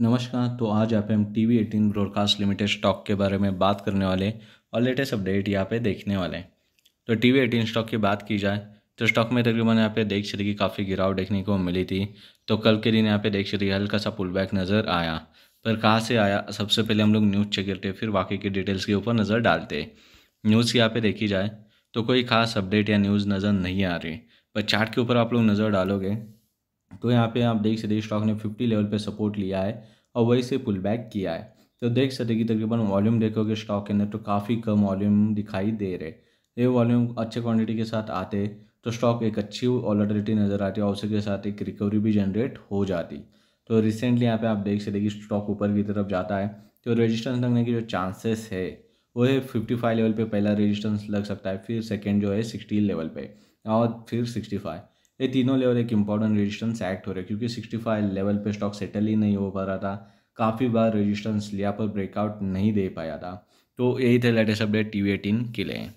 नमस्कार तो आज आप हम T V eighteen broadcast limited stock के बारे में बात करने वाले और लेटेस्ट अपडेट यहाँ पे देखने वाले हैं तो टी वी एटीन स्टॉक की बात की जाए तो स्टॉक में तकरीबन यहाँ पे देख सकते कि काफ़ी गिरावट देखने को मिली थी तो कल के दिन यहाँ पे देख सकते हल्का सा पुल बैक नज़र आया पर कहाँ से आया सबसे पहले हम लोग न्यूज़ चेक करते फिर बाकी की डिटेल्स के ऊपर नज़र डालते न्यूज़ यहाँ पे देखी जाए तो कोई खास अपडेट या न्यूज़ नज़र नहीं आ रही पर चार्ट के ऊपर आप लोग नज़र डालोगे तो यहाँ पे आप देख सकते स्टॉक ने 50 लेवल पे सपोर्ट लिया है और वहीं से पुल बैक किया है तो देख सकते कि तकरीबन वॉल्यूम देखोगे स्टॉक के अंदर तो काफ़ी कम वॉल्यूम दिखाई दे रहे ये वॉल्यूम अच्छे क्वांटिटी के साथ आते तो स्टॉक एक अच्छी ऑलरेडिटी नज़र आती और उसके साथ एक रिकवरी भी जनरेट हो जाती तो रिसेंटली यहाँ पे आप देख सकते कि स्टॉक ऊपर की तरफ जाता है तो रजिस्टेंस लगने के जो चांसेस है वो है फिफ्टी फाइव लेवल पे पहला रेजिस्टेंस लग सकता है फिर सेकेंड जो है सिक्सटी लेवल पे और फिर सिक्सटी फाइव ये तीनों लेवल एक इंपॉर्टेंट रेजिस्टेंस एक्ट हो रहे क्योंकि सिक्सटी फाइव लेवल पर स्टॉक सेटल ही नहीं हो पा रहा था काफ़ी बार रेजिस्टेंस लिया पर ब्रेकआउट नहीं दे पाया था तो यही थे latest update T V eighteen के लिए